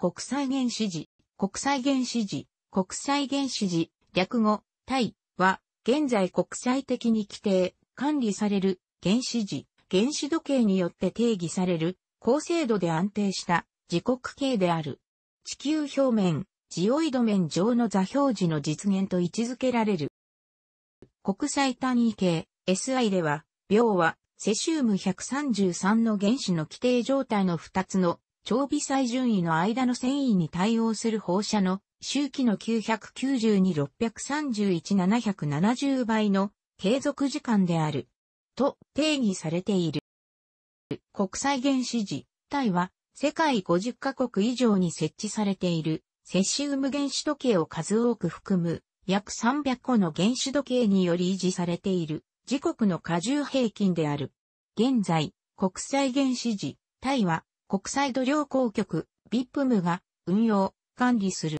国際原始時、国際原始時、国際原始時、略語、タイは、現在国際的に規定、管理される原始時、原子時計によって定義される、高精度で安定した時刻計である。地球表面、ジオイド面上の座標時の実現と位置づけられる。国際単位計、SI では、秒はセシウム133の原子の規定状態の2つの超微細順位の間の繊維に対応する放射の周期の992-631-770倍の継続時間である。と定義されている。国際原子自体は世界50カ国以上に設置されているセシウム原子時計を数多く含む約300個の原子時計により維持されている自国の過重平均である。現在、国際原子自体は国際度量公局、ビップムが運用、管理する。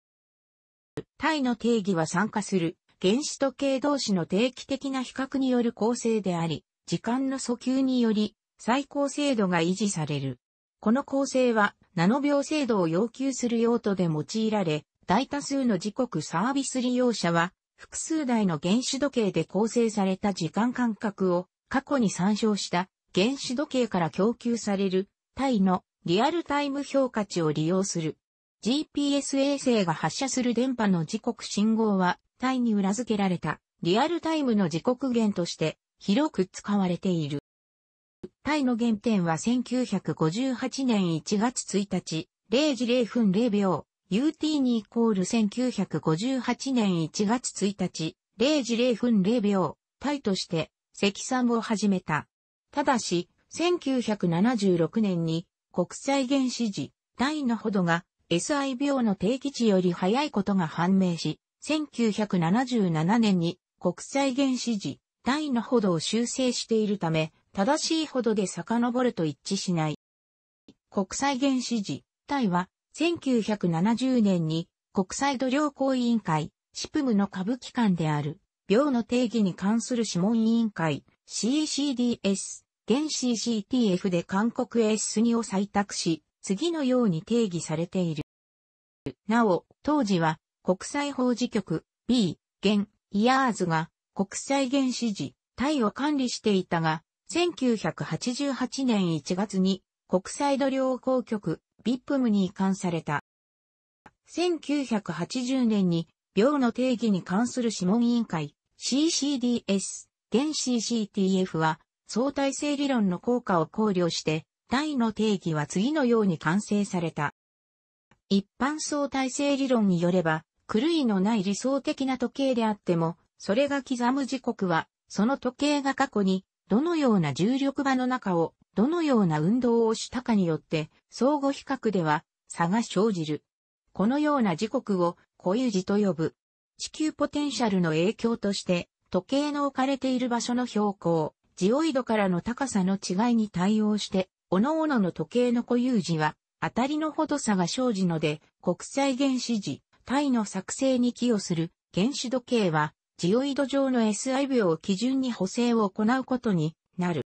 体の定義は参加する原子時計同士の定期的な比較による構成であり、時間の訴求により最高精度が維持される。この構成はナノ秒精度を要求する用途で用いられ、大多数の時刻サービス利用者は複数台の原子時計で構成された時間間隔を過去に参照した原子時計から供給されるタイのリアルタイム評価値を利用する。GPS 衛星が発射する電波の時刻信号は、タイに裏付けられたリアルタイムの時刻源として広く使われている。タイの原点は1958年1月1日、0時0分0秒、UT にイコール1958年1月1日、0時0分0秒、タイとして積算を始めた。ただし、1976年に国際原子時第のほどが SI 病の定期値より早いことが判明し、1977年に国際原子時第のほどを修正しているため、正しいほどで遡ると一致しない。国際原子時第は1970年に国際度壌工委員会、シプムの下部機関である、病の定義に関する諮問委員会、c c d s 現 CCTF で韓国 S2 を採択し、次のように定義されている。なお、当時は国際法事局 B、現、イヤーズが国際原始時、タイを管理していたが、1988年1月に国際度量公局 BIPM に移管された。1980年に、病の定義に関する諮問委員会 CCDS、現 CCTF は相対性理論の効果を考慮して、体の定義は次のように完成された。一般相対性理論によれば、狂いのない理想的な時計であっても、それが刻む時刻は、その時計が過去に、どのような重力場の中を、どのような運動をしたかによって、相互比較では、差が生じる。このような時刻を、固有時と呼ぶ。地球ポテンシャルの影響として、時計の置かれている場所の標高、ジオイドからの高さの違いに対応して、各々の時計の固有時は、当たりのほど差が生じので、国際原子時、体の作成に寄与する原子時計は、ジオイド上の SI 秒を基準に補正を行うことになる。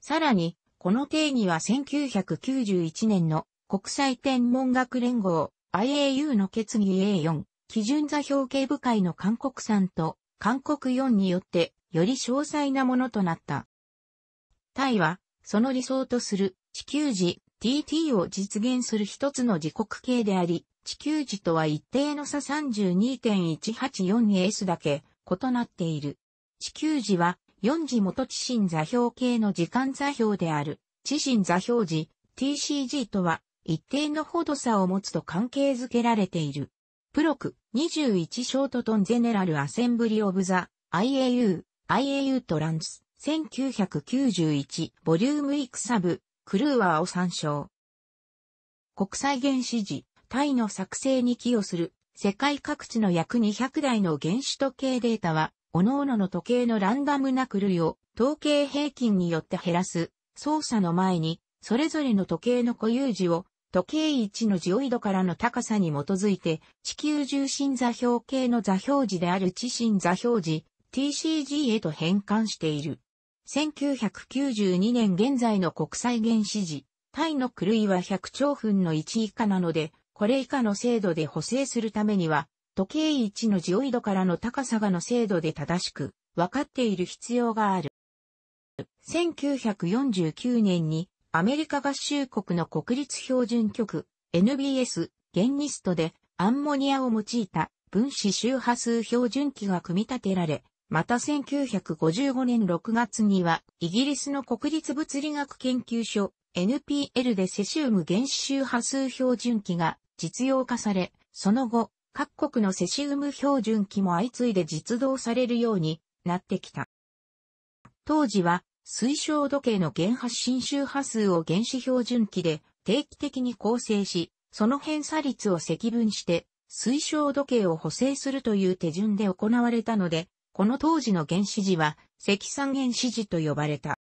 さらに、この定義は1991年の国際天文学連合 IAU の決議 A4 基準座標系部会の韓国産と韓国4によってより詳細なものとなった。タイは、その理想とする地球時 TT を実現する一つの時刻系であり、地球時とは一定の差 32.184S だけ異なっている。地球時は4時元地震座標系の時間座標である地震座標時 TCG とは一定のほど差を持つと関係づけられている。プロク、21ショートトンゼネラルアセンブリオブザ、IAU、IAU トランス、1991、ボリュームイクサブ、クルーワーを参照。国際原子時、タイの作成に寄与する、世界各地の約200台の原子時計データは、各々の時計のランダムな狂いを、統計平均によって減らす、操作の前に、それぞれの時計の固有時を時計位置のジオイドからの高さに基づいて、地球重心座標系の座標時である地震座標時、TCG へと変換している。1992年現在の国際原始時、タイの狂いは100兆分の1以下なので、これ以下の精度で補正するためには、時計位置のジオイドからの高さがの精度で正しく、分かっている必要がある。1949年にアメリカ合衆国の国立標準局 NBS ゲンニストでアンモニアを用いた分子周波数標準器が組み立てられ、また1955年6月にはイギリスの国立物理学研究所 NPL でセシウム原子周波数標準器が実用化され、その後、各国のセシウム標準器も相次いで実動されるようになってきた。当時は水晶時計の原発新周波数を原子標準器で定期的に構成し、その偏差率を積分して、水晶時計を補正するという手順で行われたので、この当時の原子時は、積算原子時と呼ばれた。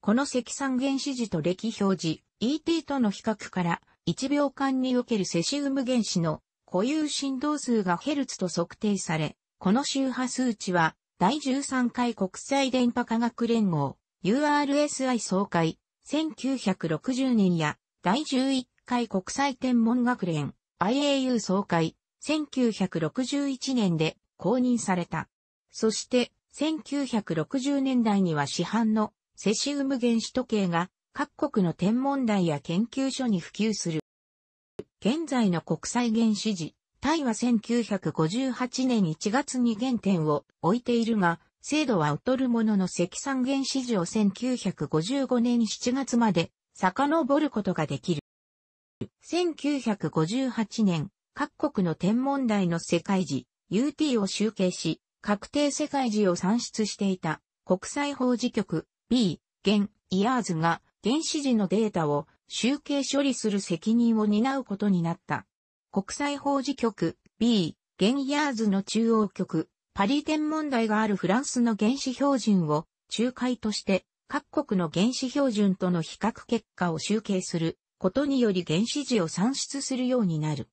この積算原子時と歴表示、ET との比較から、1秒間におけるセシウム原子の固有振動数がヘルツと測定され、この周波数値は第13回国際電波科学連合 URSI 総会1960年や第11回国際天文学連 IAU 総会1961年で公認された。そして1960年代には市販のセシウム原子時計が各国の天文台や研究所に普及する。現在の国際原子時タイは1958年1月に原点を置いているが、制度は劣るものの積算原市場1955年7月まで遡ることができる。1958年、各国の天文台の世界時、UT を集計し、確定世界時を算出していた国際法事局 B、現、イヤーズが原始時のデータを集計処理する責任を担うことになった。国際法事局 B、ゲンヤーズの中央局、パリ天問題があるフランスの原子標準を仲介として各国の原子標準との比較結果を集計することにより原子時を算出するようになる。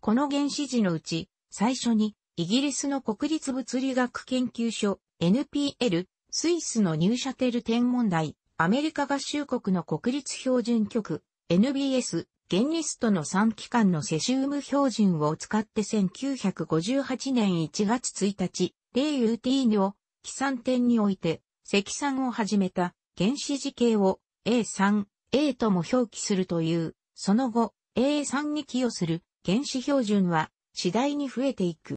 この原子時のうち最初にイギリスの国立物理学研究所 NPL、スイスの入社テル天問題、アメリカ合衆国の国立標準局 NBS、ゲンニストの3期間のセシウム標準を使って1958年1月1日、例イユーティーニョ、基産点において、積算を始めた原子時計を A3、A とも表記するという、その後、A3 に寄与する原子標準は次第に増えていく。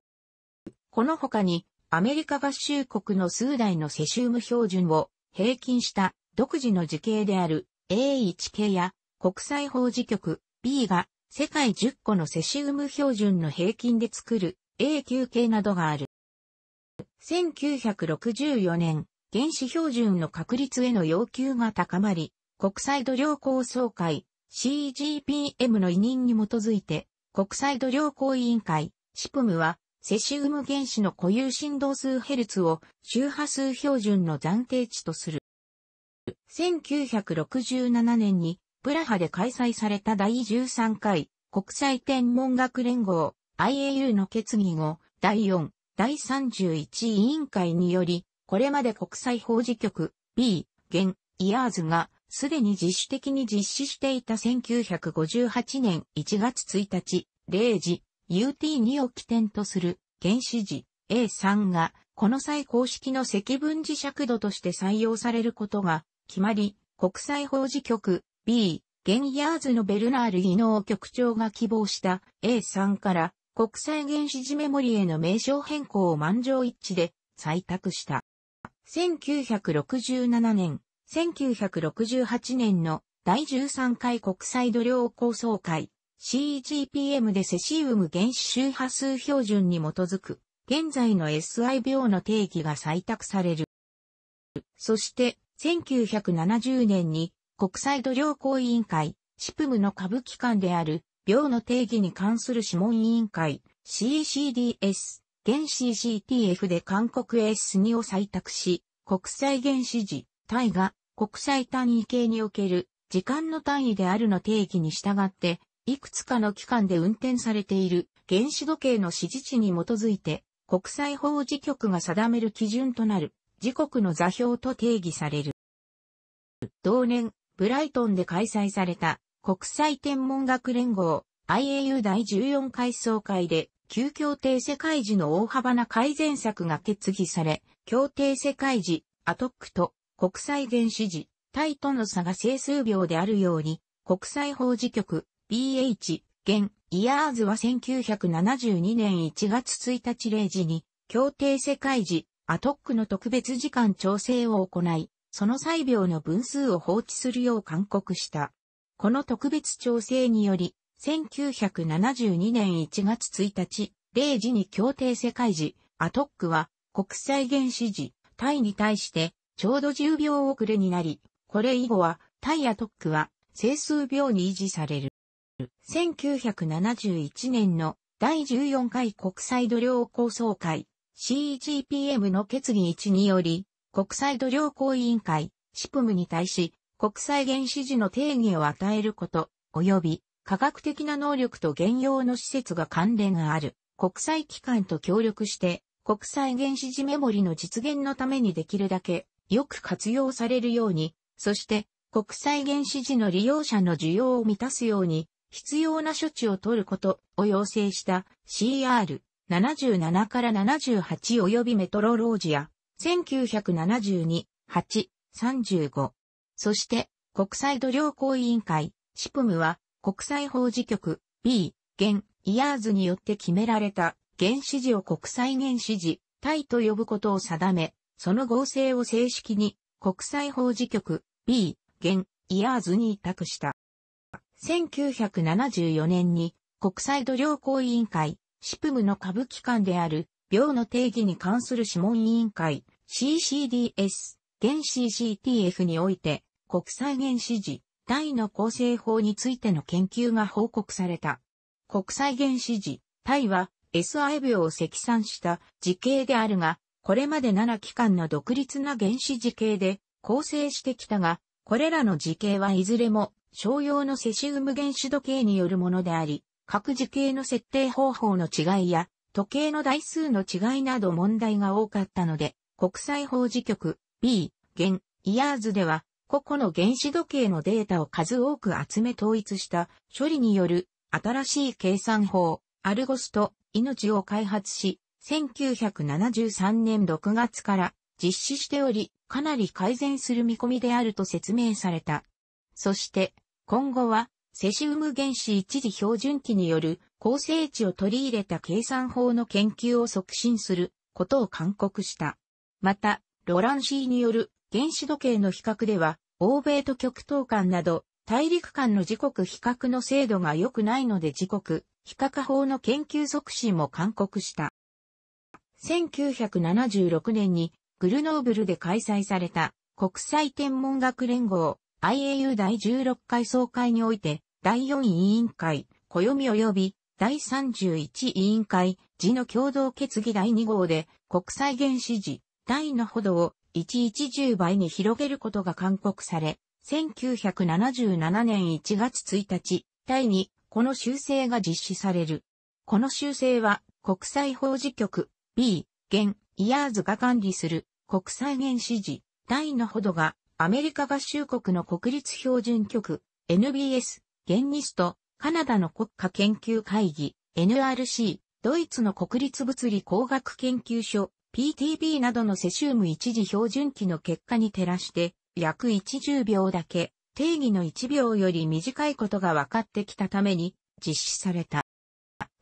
この他に、アメリカ合衆国の数台のセシウム標準を平均した独自の時計である A1 系や国際法事局 B が世界10個のセシウム標準の平均で作る A 級系などがある。1964年、原子標準の確立への要求が高まり、国際度量交渉会 CGPM の委任に基づいて、国際度量交委員会 SIPM は、セシウム原子の固有振動数ヘルツを周波数標準の暫定値とする。1967年にプラハで開催された第13回国際天文学連合 IAU の決議後、第4、第31委員会により、これまで国際法事局 B、現、イヤーズが、すでに自主的に実施していた1958年1月1日、0時、UT2 を起点とする、原始時 A3 が、この際公式の積分磁尺度として採用されることが決まり、国際法事局 B、ゲンヤーズのベルナール技能局長が希望した A さんから国際原子時メモリへの名称変更を満場一致で採択した。1967年、1968年の第13回国際度量構想会 CGPM でセシウム原子周波数標準に基づく現在の SI 病の定義が採択される。そして1970年に国際土壌行委員会、シプムの下部機関である、病の定義に関する諮問委員会、CCDS、現 CCTF で韓国 S2 を採択し、国際原始時、対が国際単位系における時間の単位であるの定義に従って、いくつかの機関で運転されている原子時計の指示値に基づいて、国際法事局が定める基準となる時刻の座標と定義される。同年、ブライトンで開催された国際天文学連合 IAU 第14回総会で、旧協定世界時の大幅な改善策が決議され、協定世界時、アトックと国際原子時、タイとの差が整数秒であるように、国際法事局 BH、現、イヤーズは1972年1月1日0時に、協定世界時、アトックの特別時間調整を行い、その裁病の分数を放置するよう勧告した。この特別調整により、1972年1月1日、0時に協定世界時、アトックは国際原始時、タイに対してちょうど10秒遅れになり、これ以後はタイアトックは整数秒に維持される。1971年の第14回国際度量構想会 CGPM の決議1により、国際土壌工委員会、シプムに対し、国際原子時の定義を与えること、及び、科学的な能力と現用の施設が関連がある、国際機関と協力して、国際原子時メモリの実現のためにできるだけ、よく活用されるように、そして、国際原子時の利用者の需要を満たすように、必要な処置を取ることを要請した CR77 から78及びメトロロージア1972、8、35。そして、国際度量衡委員会、シプムは、国際法事局、B、現、イヤーズによって決められた、原子時を国際原子時、体と呼ぶことを定め、その合成を正式に、国際法事局、B、現、イヤーズに委託した。1974年に、国際度量衡委員会、シプムの下部機関である、病の定義に関する諮問委員会、CCDS、現 CCTF において、国際原子時、体の構成法についての研究が報告された。国際原子時、体は SI 秒を積算した時系であるが、これまで7期間の独立な原子時系で構成してきたが、これらの時系はいずれも商用のセシウム原子時計によるものであり、各時系の設定方法の違いや、時計の台数の違いなど問題が多かったので、国際法事局 B、現、イヤーズでは、個々の原子時計のデータを数多く集め統一した処理による新しい計算法、アルゴスと命を開発し、1973年6月から実施しており、かなり改善する見込みであると説明された。そして、今後は、セシウム原子一時標準器による構成値を取り入れた計算法の研究を促進することを勧告した。また、ロランシーによる原子時計の比較では、欧米と極東間など、大陸間の時刻比較の精度が良くないので時刻、比較法の研究促進も勧告した。1976年にグルノーブルで開催された国際天文学連合 IAU 第16回総会において第4委員会暦及び第31委員会時の共同決議第2号で国際原子時台のほどを110倍に広げることが勧告され、1977年1月1日、台にこの修正が実施される。この修正は国際法事局 B、現、イヤーズが管理する国際原時、持、台のほどがアメリカ合衆国の国立標準局 NBS、現ニスト、カナダの国家研究会議 NRC、ドイツの国立物理工学研究所 PTB などのセシウム一時標準器の結果に照らして、約10秒だけ、定義の1秒より短いことが分かってきたために、実施された。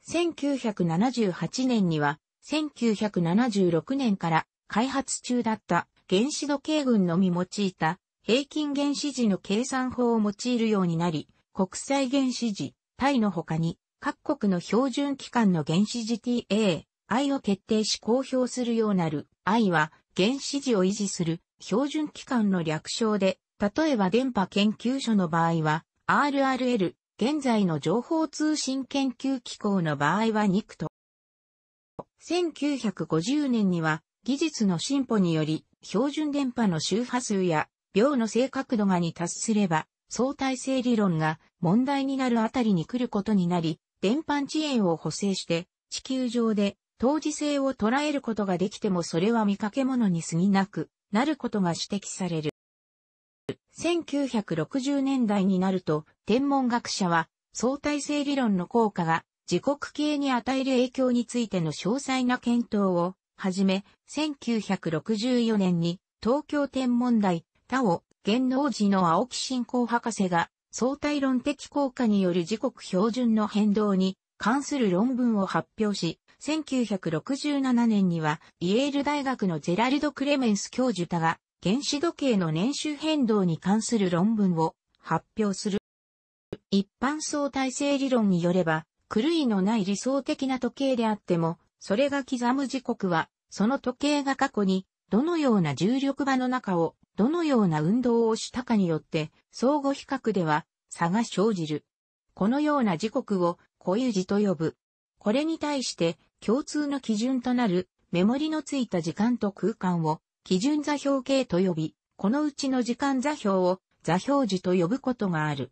1978年には、1976年から開発中だった原子時計群のみ用いた平均原子時の計算法を用いるようになり、国際原子時、タイの他に各国の標準機関の原子時 TA、愛を決定し公表するようなる。愛は原子時を維持する標準機関の略称で、例えば電波研究所の場合は RRL、現在の情報通信研究機構の場合は NICT。1950年には技術の進歩により標準電波の周波数や秒の正確度がに達すれば相対性理論が問題になるあたりに来ることになり、電波遅延を補正して地球上で当時性を捉えることができてもそれは見かけ物に過ぎなくなることが指摘される。1960年代になると、天文学者は相対性理論の効果が時刻系に与える影響についての詳細な検討をはじめ、1964年に東京天文台、他を元能寺の青木信仰博士が相対論的効果による時刻標準の変動に関する論文を発表し、1967年には、イエール大学のジェラルド・クレメンス教授たが、原子時計の年収変動に関する論文を発表する。一般相対性理論によれば、狂いのない理想的な時計であっても、それが刻む時刻は、その時計が過去に、どのような重力場の中を、どのような運動をしたかによって、相互比較では、差が生じる。このような時刻を固有時と呼ぶ。これに対して、共通の基準となるメモリのついた時間と空間を基準座標系と呼び、このうちの時間座標を座標時と呼ぶことがある。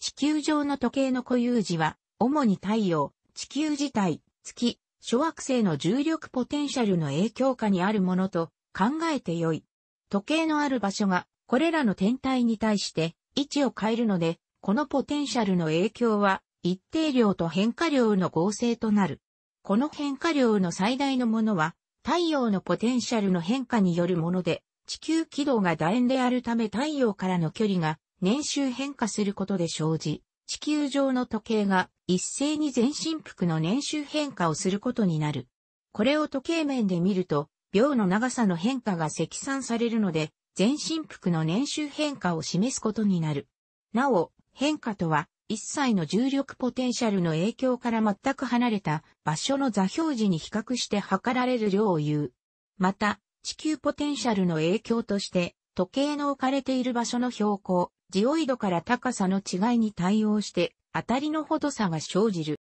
地球上の時計の固有時は、主に太陽、地球自体、月、諸惑星の重力ポテンシャルの影響下にあるものと考えてよい。時計のある場所が、これらの天体に対して位置を変えるので、このポテンシャルの影響は一定量と変化量の合成となる。この変化量の最大のものは、太陽のポテンシャルの変化によるもので、地球軌道が楕円であるため太陽からの距離が年周変化することで生じ、地球上の時計が一斉に全身幅の年周変化をすることになる。これを時計面で見ると、秒の長さの変化が積算されるので、全身幅の年周変化を示すことになる。なお、変化とは、一切の重力ポテンシャルの影響から全く離れた場所の座標時に比較して測られる量を言う。また、地球ポテンシャルの影響として、時計の置かれている場所の標高、ジオイドから高さの違いに対応して、当たりのほど差が生じる。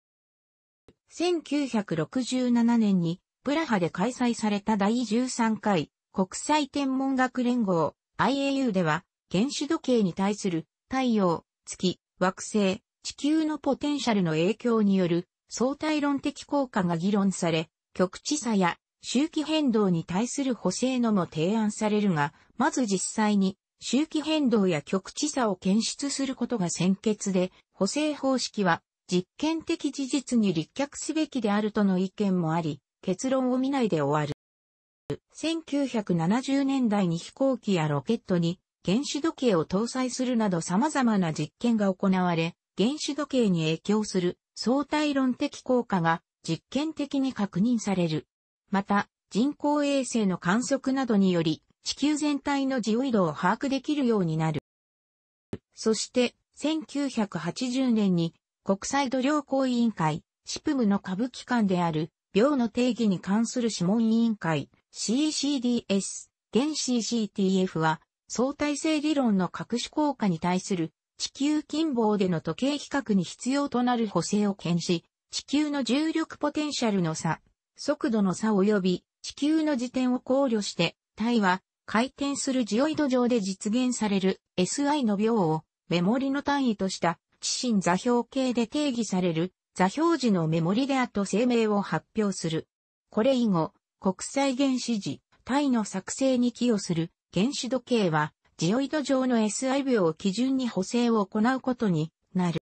1967年に、プラハで開催された第13回国際天文学連合 IAU では、原子時計に対する太陽、月、惑星、地球のポテンシャルの影響による相対論的効果が議論され、極地差や周期変動に対する補正のも提案されるが、まず実際に周期変動や極地差を検出することが先決で、補正方式は実験的事実に立脚すべきであるとの意見もあり、結論を見ないで終わる。1970年代に飛行機やロケットに原子時計を搭載するなど様々な実験が行われ、原子時計に影響する相対論的効果が実験的に確認される。また、人工衛星の観測などにより、地球全体のジオ移動を把握できるようになる。そして、1980年に国際度量衡委員会、シプムの下部機関である、病の定義に関する諮問委員会、CCDS、現 CCTF は、相対性理論の各種効果に対する地球近傍での時計比較に必要となる補正を検し、地球の重力ポテンシャルの差、速度の差及び地球の時点を考慮して、体は回転するジオイド上で実現される SI の秒をメモリの単位とした地震座標系で定義される座標時のメモリであと声明を発表する。これ以後、国際原子時、体の作成に寄与する原子時計は、ジオイド上の SI 秒を基準に補正を行うことになる。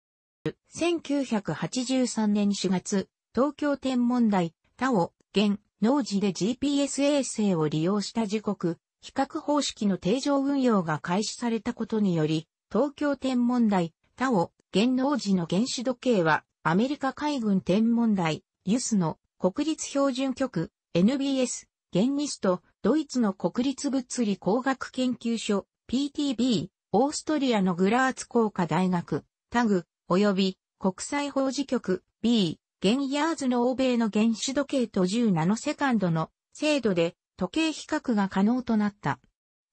1983年4月、東京天文台、他を、現、農事で GPS 衛星を利用した時刻、比較方式の定常運用が開始されたことにより、東京天文台、他を、現農事の原子時計は、アメリカ海軍天文台、ユスの国立標準局、NBS、ゲンニスト、ドイツの国立物理工学研究所、PTB、オーストリアのグラーツ工科大学、タグ、及び国際法事局、B、ゲンヤーズの欧米の原子時計と10ナノセカンドの精度で時計比較が可能となった。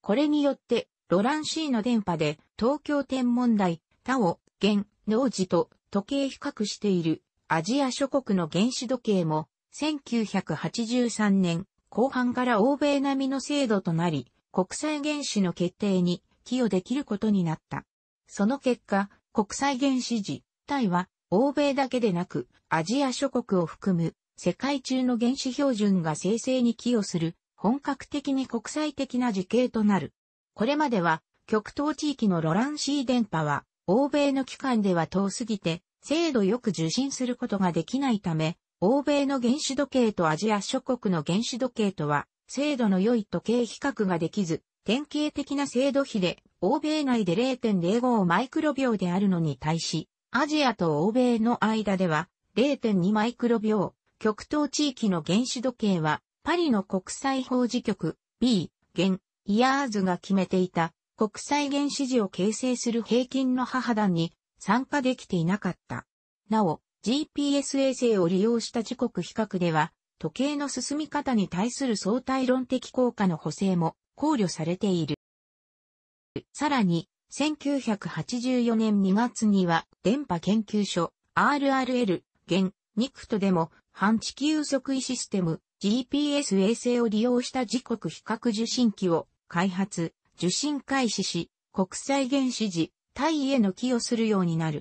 これによって、ロラン C の電波で東京天文台、他を、現、農ジ）と時計比較しているアジア諸国の原子時計も1983年後半から欧米並みの制度となり、国際原子の決定に寄与できることになった。その結果、国際原子時、体は欧米だけでなく、アジア諸国を含む世界中の原子標準が生成に寄与する本格的に国際的な時系となる。これまでは極東地域のロランシー電波は欧米の機関では遠すぎて精度よく受信することができないため欧米の原子時計とアジア諸国の原子時計とは、精度の良い時計比較ができず、典型的な精度比で、欧米内で0.05マイクロ秒であるのに対し、アジアと欧米の間では0.2マイクロ秒、極東地域の原子時計は、パリの国際法事局 B、現、イヤーズが決めていた国際原子時を形成する平均の母団に参加できていなかった。なお、GPS 衛星を利用した時刻比較では、時計の進み方に対する相対論的効果の補正も考慮されている。さらに、1984年2月には、電波研究所 RRL、現、ニクトでも、反地球測位システム GPS 衛星を利用した時刻比較受信機を開発、受信開始し、国際原始時、タイへの寄与するようになる。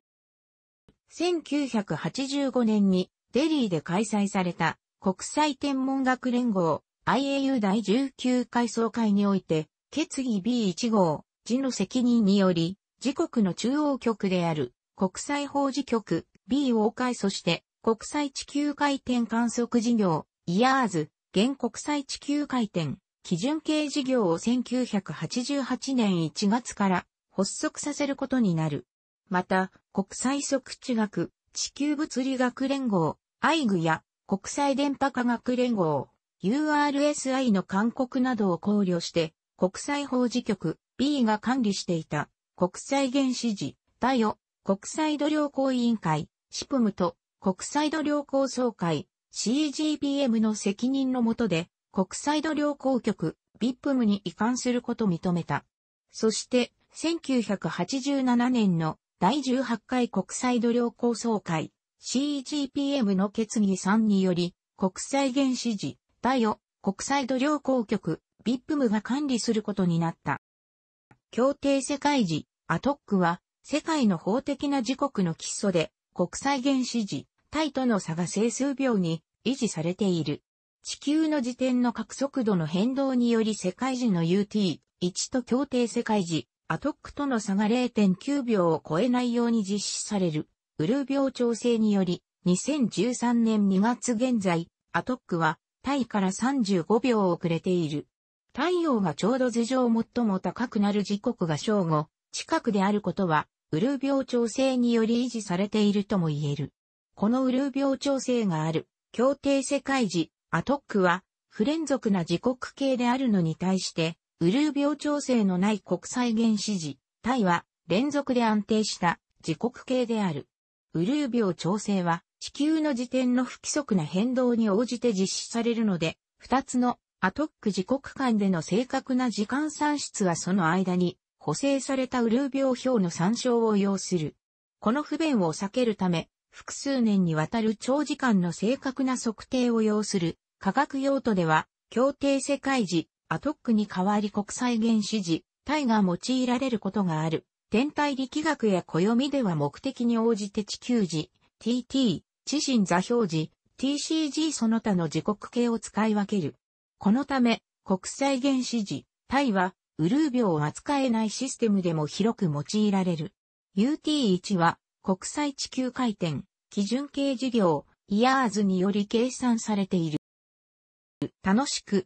1985年にデリーで開催された国際天文学連合 IAU 第19回総会において決議 B1 号次の責任により自国の中央局である国際法事局 B を開そして国際地球回転観測事業イヤーズ現国際地球回転基準形事業を1988年1月から発足させることになる。また、国際測地学、地球物理学連合、IG や国際電波科学連合、URSI の勧告などを考慮して、国際法事局 B が管理していた国際原子時、タヨ、国際度量好委員会、シプムと国際度量好総会、CGBM の責任のもとで、国際度量好局、BIPM に移管すること認めた。そして、1987年の第18回国際度量構想会 CGPM の決議3により、国際原子時、対を国際度量公局 v i p m が管理することになった。協定世界時、アトックは、世界の法的な時刻の基礎で、国際原子時、イとの差が整数秒に維持されている。地球の時点の角速度の変動により世界時の UT1 と協定世界時、アトックとの差が0.9秒を超えないように実施される、ウルー病調整により、2013年2月現在、アトックは、タイから35秒遅れている。太陽がちょうど頭上最も高くなる時刻が正午、近くであることは、ウルー病調整により維持されているとも言える。このウルー病調整がある、協定世界時、アトックは、不連続な時刻系であるのに対して、ウルー病調整のない国際原始時、タイは連続で安定した自国系である。ウルー病調整は地球の時点の不規則な変動に応じて実施されるので、二つのアトック時刻間での正確な時間算出はその間に補正されたウルー病表の参照を要する。この不便を避けるため、複数年にわたる長時間の正確な測定を要する科学用途では、協定世界時アトックに代わり国際原子時、体が用いられることがある。天体力学や暦では目的に応じて地球時、TT、地震座標時、TCG その他の時刻計を使い分ける。このため、国際原子時、体は、ウルー秒を扱えないシステムでも広く用いられる。UT1 は、国際地球回転、基準形事業、イヤーズにより計算されている。楽しく、